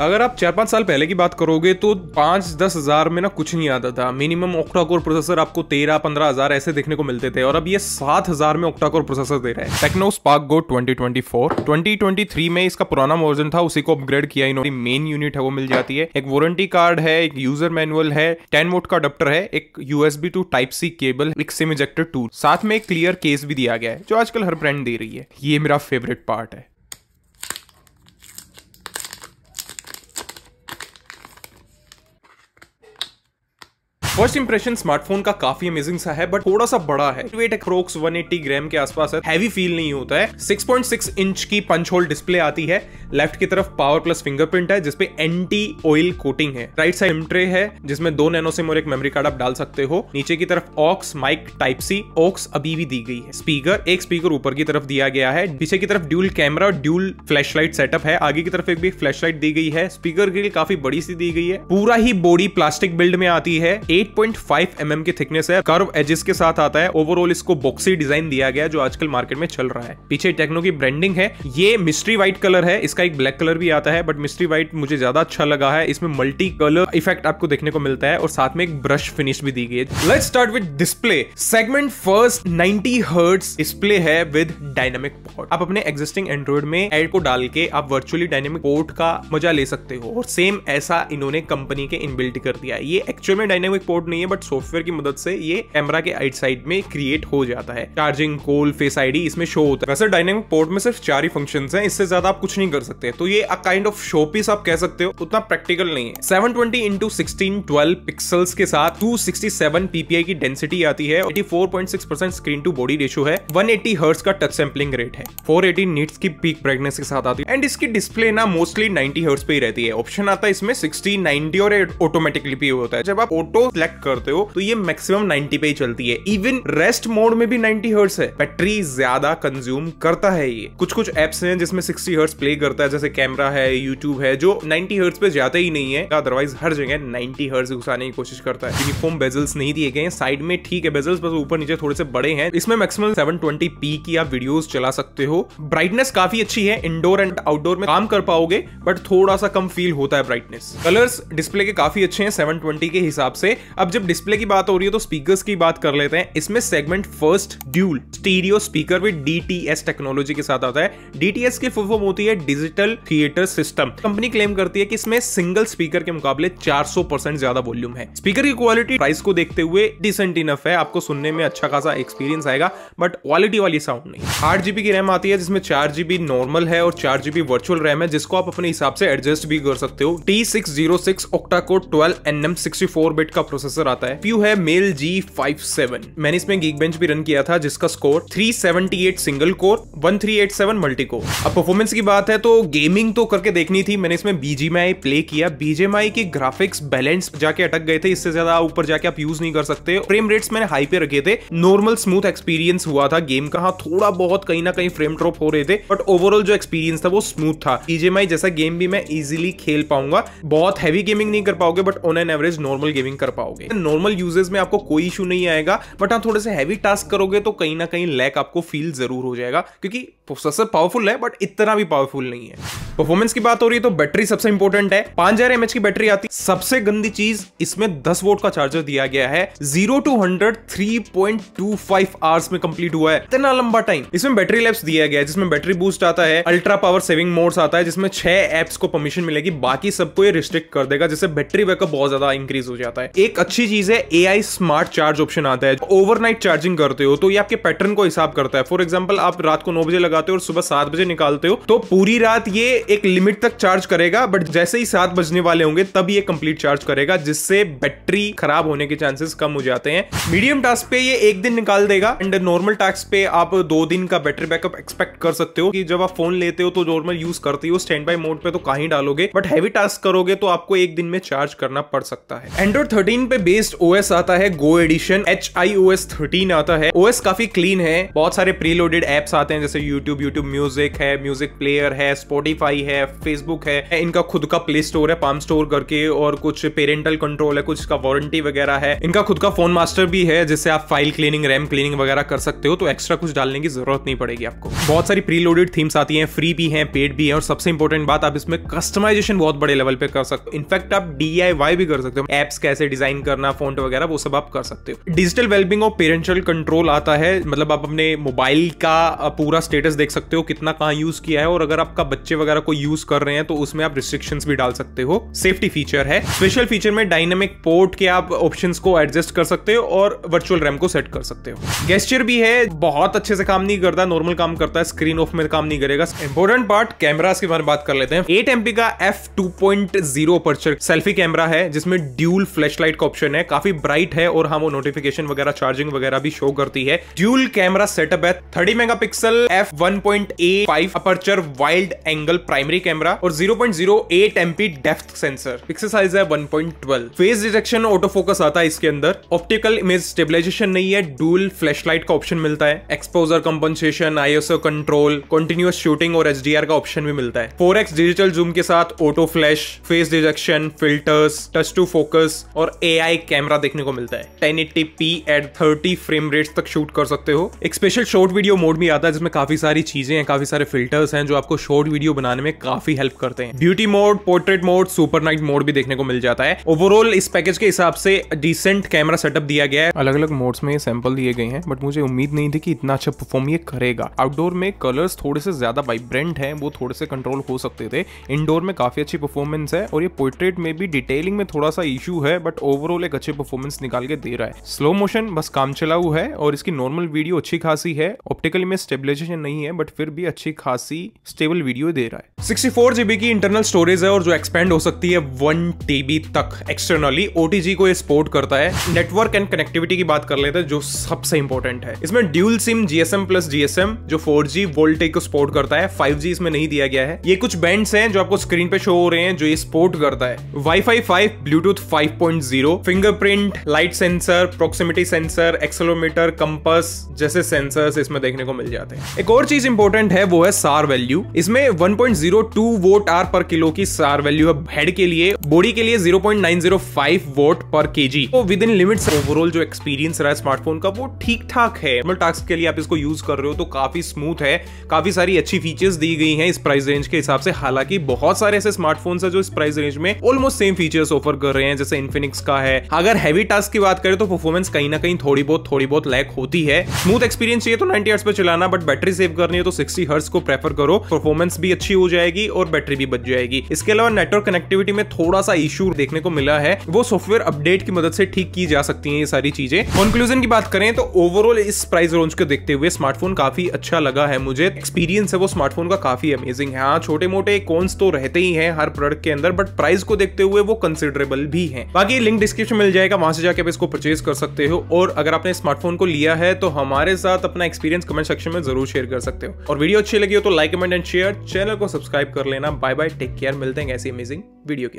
अगर आप चार पांच साल पहले की बात करोगे तो पांच दस हज़ार में ना कुछ नहीं आता था मिनिमम ऑक्टा कोर प्रोसेसर आपको तेरह पंद्रह हज़ार ऐसे देखने को मिलते थे और अब ये सात हज़ार में ऑक्टा कोर प्रोसेसर दे रहा है Tecno Spark Go twenty three में इसका पुराना वर्जन था उसी को अपग्रेड किया इन्होंने मेन यूनिट है वो मिल जाती है एक वारंटी कार्ड है एक यूजर मैनुअल है टेन वोट का अडप्टर है एक USB to type C cable एक सिम इजेक्टर टू साथ में एक क्लियर केस भी दिया गया है जो आजकल हर ब्रांड दे रही है ये मेरा फेवरेट पार्ट है फर्स्ट इंप्रेशन स्मार्टफोन का काफी अमेजिंग सा है बट थोड़ा सा बड़ा है वेट अप्रोक्स 180 ग्राम के आसपास है हैवी फील नहीं होता है 6.6 इंच की पंच होल डिस्प्ले आती है लेफ्ट की तरफ पावर प्लस फिंगरप्रिंट है जिसपे एंटी ऑयल कोटिंग है राइट साइड सिम है जिसमें दो नैनो सिम और एक मेमोरी कार्ड आप डाल सकते हो नीचे की तरफ aux mic type C aux अभी भी दी गई है स्पीकर एक स्पीकर ऊपर की तरफ दिया गया है पीछे की तरफ ड्यूल कैमरा और ड्यूल फ्लैशलाइट सेटअप है आगे की तरफ एक भी लाइट दी गई है स्पीकर ग्रिल काफी बड़ी सी दी गई है पूरा ही बॉडी प्लास्टिक बिल्ड में आती है 8.5 पॉइंट mm की थिकनेस है कर्व एजेस के साथ आता है ओवरऑल इसको बॉक्सी डिजाइन दिया गया जो आजकल मार्केट में चल रहा है पीछे टेक्नो की ब्रांडिंग है ये मिस्ट्री व्हाइट कलर है इसका इसका एक ब्लैक कलर भी आता है बट मिस्ट्री वाइट मुझे ज्यादा अच्छा लगा है इसमें मल्टी कलर इफेक्ट आपको देखने को मिलता है और साथ में एक ब्रश फिनिश भी दी गई है start with display segment first ninety hertz display है विद डायनेमिक पोर्ट आप अपने एग्जिस्टिंग एंड्रॉइड में एड को डाल के आप वर्चुअली डायनेमिक पोर्ट का मजा ले सकते हो और सेम ऐसा इन्होंने कंपनी के इनबिल्ट कर दिया है ये एक्चुअल में डायनेमिक पोर्ट नहीं है बट सॉफ्टवेयर की मदद से ये कैमरा के आइट साइड में क्रिएट हो जाता है चार्जिंग कोल फेस आईडी इसमें शो होता है वैसे डायनेमिक पोर्ट में सिर्फ चार ही फंक्शन है इससे ज्यादा आप कुछ नहीं कर सकते सकते हैं तो ये a kind of show piece आप कह सकते हो उतना प्रैक्टिकल नहीं है seven twenty into sixteen twelve pixels के साथ टू सिक्सटी सेवन पीपीआई की डेंसिटी आती है eighty four point six percent screen to body ratio है वन एटी हर्ट्स का टच सैम्पलिंग रेट है फोर एटी नीट्स की पीक ब्राइटनेस के साथ आती है एंड इसकी डिस्प्ले ना मोस्टली नाइनटी हर्ट्स पे ही रहती है ऑप्शन आता है इसमें सिक्सटी नाइनटी और ऑटोमेटिकली भी होता है जब आप ऑटो सेलेक्ट करते हो तो ये मैक्सिमम नाइनटी पे ही चलती है इवन रेस्ट मोड में भी नाइनटी हर्ट्स है बैटरी ज्यादा कंज्यूम करता है ये कुछ कुछ एप्स हैं जिसमें सिक्सटी हर्ट्स प्ले करते सकता है जैसे कैमरा है यूट्यूब है जो नाइनटी हर्ट्स पे जाता ही नहीं है अदरवाइज हर जगह नाइनटी हर्ट्स घुसाने की कोशिश करता है यूनिफॉर्म बेजल्स नहीं दिए गए साइड में ठीक है बेजल्स बस ऊपर नीचे थोड़े से बड़े हैं इसमें मैक्सिमम पी की आप वीडियो चला सकते हो ब्राइटनेस काफी अच्छी है इंडोर एंड आउटडोर में काम कर पाओगे बट थोड़ा सा कम फील होता है ब्राइटनेस कलर्स डिस्प्ले के काफी अच्छे हैं सेवन के हिसाब से अब जब डिस्प्ले की बात हो रही है तो स्पीकर्स की बात कर लेते हैं इसमें segment first dual stereo speaker with DTS technology के साथ आता है डीटीएस की फुल फॉर्म होती है digital digital theatre system company claim करती है कि इसमें सिंगल स्पीकर के मुकाबले 400 परसेंट ज्यादा वॉल्यूम है स्पीकर की क्वालिटी प्राइस को देखते हुए डिसेंट इनफ है आपको सुनने में अच्छा खासा एक्सपीरियंस आएगा बट क्वालिटी वाली साउंड नहीं आठ जीबी की रैम आती है जिसमें चार जीबी नॉर्मल है और चार जीबी वर्चुअल रैम है जिसको आप अपने हिसाब से एडजस्ट भी कर सकते हो T six zero six octa core twelve N M sixty four bit का प्रोसेसर आता है प्यू है मेल जी फाइव सेवन मैंने इसमें गीक बेंच भी रन किया था जिसका score three seventy eight single core one three eight seven multi core अब परफॉर्मेंस की बात है तो गेमिंग तो करके देखनी थी मैंने इसमें बीजेमआई प्ले किया बीजेमआई के ग्राफिक्स बैलेंस जाके अटक गए थे इससे ज्यादा ऊपर जाके आप यूज नहीं कर सकते फ्रेम रेट्स मैंने हाई पे रखे थे नॉर्मल स्मूथ एक्सपीरियंस हुआ था गेम का हाँ थोड़ा बहुत कहीं ना कहीं फ्रेम ड्रॉप हो रहे थे बट ओवरऑल जो एक्सपीरियंस था वो स्मूथ था बीजेमआई जैसा गेम भी मैं इजिली खेल पाऊंगा बहुत हैवी गेमिंग नहीं कर पाओगे but on an average normal gaming कर पाओगे नॉर्मल यूजेस में आपको कोई इशू नहीं आएगा बट हाँ थोड़े से हैवी टास्क करोगे तो कहीं ना कहीं लैक आपको फील जरूर हो जाएगा क्योंकि प्रोसेसर पावरफुल है बट इतना भी पावरफुल नहीं रही है परफॉर्मेंस की बात हो रही है तो बैटरी सबसे इंपॉर्टेंट है पांच हजार एमएच की बैटरी आती है सबसे गंदी चीज इसमें दस वोट का चार्जर दिया गया है zero to hundred three point two five hours में कंप्लीट हुआ है इतना लंबा टाइम इसमें बैटरी लैब्स दिया गया है जिसमें बैटरी बूस्ट आता है अल्ट्रा पावर सेविंग मोड्स आता है जिसमें छह एप्स को परमिशन मिलेगी बाकी सबको ये रिस्ट्रिक्ट कर देगा जिससे बैटरी बैकअप बहुत ज्यादा इंक्रीज हो जाता है एक अच्छी चीज है ए स्मार्ट चार्ज ऑप्शन आता है ओवरनाइट चार्जिंग करते हो तो ये आपके पैटर्न को हिसाब करता है फॉर एग्जाम्पल आप रात को नौ बजे लगाते हो और सुबह सात बजे निकालते हो तो पूरी रात रात ये एक लिमिट तक चार्ज करेगा बट जैसे ही सात बजने वाले होंगे तब ये कंप्लीट चार्ज करेगा जिससे बैटरी खराब होने के चांसेस कम हो जाते हैं मीडियम टास्क पे ये एक दिन निकाल देगा एंड नॉर्मल टास्क पे आप दो दिन का बैटरी बैकअप एक्सपेक्ट कर सकते हो कि जब आप फोन लेते हो तो नॉर्मल यूज करते हो स्टैंड बाई मोड पे तो कहीं डालोगे बट हैवी टास्क करोगे तो आपको एक दिन में चार्ज करना पड़ सकता है एंड्रॉइड थर्टीन पे बेस्ड ओ आता है Go edition H I O S thirteen आता है ओएस काफी क्लीन है बहुत सारे प्रीलोडेड एप्स आते हैं जैसे यूट्यूब यूट्यूब म्यूजिक है म्यूजिक प्लेयर है स्पॉटीफाई है फेसबुक है इनका खुद का प्ले स्टोर है पाम स्टोर करके और कुछ पेरेंटल कंट्रोल है कुछ का वारंटी वगैरह है इनका खुद का फोन मास्टर भी है जिससे आप फाइल क्लीनिंग रैम क्लीनिंग वगैरह कर सकते हो तो एक्स्ट्रा कुछ डालने की जरूरत नहीं पड़ेगी आपको बहुत सारी प्री थीम्स आती है फ्री भी है पेड भी है और सबसे इंपॉर्टेंट बात आप इसमें कस्टमाइजेशन बहुत बड़े लेवल पे कर सकते हो इनफैक्ट आप डी भी कर सकते हो एप्स कैसे डिजाइन करना फोन वगैरह वो सब आप कर सकते हो डिजिटल वेलबिंग और पेरेंटल कंट्रोल आता है मतलब आप अपने मोबाइल का पूरा स्टेटस देख सकते हो कितना कहाँ यूज किया है और अगर आपका बच्चे वगैरह को यूज कर रहे हैं तो उसमें आप रिस्ट्रिक्शंस भी डाल सकते हो सेफ्टी फीचर है स्पेशल फीचर में डायनेमिक पोर्ट के आप ऑप्शंस को एडजस्ट कर सकते हो और वर्चुअल रैम को सेट कर सकते हो गेस्टर भी है बहुत अच्छे से काम नहीं करता नॉर्मल काम करता है स्क्रीन ऑफ में काम नहीं करेगा इंपॉर्टेंट पार्ट कैमरा के बारे में बात कर लेते हैं एट एमपी का F two point zero selfie camera है जिसमें ड्यूल फ्लैश लाइट का ऑप्शन है काफी ब्राइट है और हम हाँ, वो नोटिफिकेशन वगैरह चार्जिंग वगैरह भी शो करती है ड्यूल कैमरा सेटअप है thirty mega pixel F one point A five aperture wild angle primary camera और 0.08 MP depth sensor pixel size है 1.12 फेस डिटेक्शन फोकस आता है इसके अंदर ऑप्टिकल इमेज स्टेबलाइजेशन नहीं है डूल फ्लैशलाइट का ऑप्शन मिलता है exposure compensation ISO control continuous shooting और एच का ऑप्शन भी मिलता है फोर डिजिटल जूम के साथ auto flash face detection filters touch to focus और ए कैमरा देखने को मिलता है ten P at thirty frame rate तक शूट कर सकते हो एक स्पेशल शॉर्ट वीडियो मोड भी आता है जिसमें काफी सारी चीजें हैं काफी सारे फिल्टर्स हैं जो आपको शॉर्ट वीडियो बनाने में काफी हेल्प करते हैं beauty mode portrait mode super night mode भी देखने को मिल जाता है ओवरऑल इस पैकेज के हिसाब से डिसेंट कैमरा सेटअप दिया गया है अलग अलग मोड्स में ये सैंपल दिए गए हैं बट मुझे उम्मीद नहीं थी कि इतना अच्छा परफॉर्म ये करेगा आउटडोर में कलर्स थोड़े से ज्यादा वाइब्रेंट है वो थोड़े से कंट्रोल हो सकते थे इनडोर में काफी अच्छी परफॉर्मेंस है और ये पोर्ट्रेट में भी डिटेलिंग में थोड़ा सा इशू है बट ओवरऑल एक अच्छी परफॉर्मेंस निकाल के दे रहा है स्लो मोशन बस काम चला हुआ है और इसकी नॉर्मल वीडियो अच्छी खासी है ऑप्टिकली में स्टेबिलाईजेशन नहीं है बट फिर भी अच्छी खासी स्टेबल वीडियो वीडियो दे रहा है सिक्सटी फोर जीबी की इंटरनल स्टोरेज है और जो एक्सपेंड हो सकती है वन टीबी तक एक्सटर्नली ओटीजी को सपोर्ट करता है नेटवर्क एंड कनेक्टिविटी की बात कर लेते हैं जो सबसे इंपॉर्टेंट है इसमें dual SIM GSM plus GSM जो फोर जी वोल्टेज को सपोर्ट करता है फाइव जी इसमें नहीं दिया गया है ये कुछ बैंड है जो आपको स्क्रीन पे शो हो रहे हैं जो ये सपोर्ट करता है wifi five Bluetooth five point zero fingerprint light sensor proximity sensor accelerometer compass जैसे सेंसर इसमें देखने को मिल जाते हैं एक और चीज इंपॉर्टेंट है वो है सार वैल्यू इसमें 1.02 वोट आर पर किलो की सार वैल्यू है हेड के लिए बॉडी के लिए 0.905 वोट पर केजी तो विद इन लिमिट्स ओवरऑल जो एक्सपीरियंस रहा है स्मार्टफोन का वो ठीक ठाक है नॉर्मल टास्क के लिए आप इसको यूज कर रहे हो तो काफी स्मूथ है काफी सारी अच्छी फीचर्स दी गई हैं इस प्राइस रेंज के हिसाब से हालांकि बहुत सारे ऐसे स्मार्टफोन्स है जो इस प्राइस रेंज में ऑलमोस्ट सेम फीचर्स ऑफर कर रहे हैं जैसे इन्फिनिक्स का है अगर हैवी टास्क की बात करें तो परफॉर्मेंस कहीं ना कहीं थोड़ी बहुत थोड़ी बहुत लैक होती है स्मूथ एक्सपीरियंस चाहिए तो नाइनटी हर्ट्स पर चलाना बट बैटरी सेव करनी है तो सिक्सटी हर्ट्स को प्रेफर करो परफॉर्मेंस परफॉर्मेंस भी अच्छी हो जाएगी और बैटरी भी बच जाएगी इसके अलावा नेटवर्क कनेक्टिविटी में थोड़ा सा इशू देखने को मिला है वो सॉफ्टवेयर अपडेट की मदद से ठीक की जा सकती है ये सारी चीजें कंक्लूजन की बात करें तो ओवरऑल इस प्राइस रेंज को देखते हुए स्मार्टफोन काफी अच्छा लगा है मुझे एक्सपीरियंस है वो स्मार्टफोन का काफी अमेजिंग है हाँ, छोटे मोटे कॉन्स तो रहते ही है हर प्रोडक्ट के अंदर बट प्राइस को देखते हुए वो कंसिडरेबल भी है बाकी लिंक डिस्क्रिप्शन मिल जाएगा वहां से जाके आप इसको परचेज कर सकते हो और अगर आपने स्मार्टफोन को लिया है तो हमारे साथ अपना एक्सपीरियंस कमेंट सेक्शन में जरूर शेयर कर सकते हो और वीडियो अच्छी लगी हो तो like comment and share channel को सब्सक्राइब कर लेना बाय बाय टेक केयर मिलते हैं ऐसी अमेजिंग वीडियो के अंदर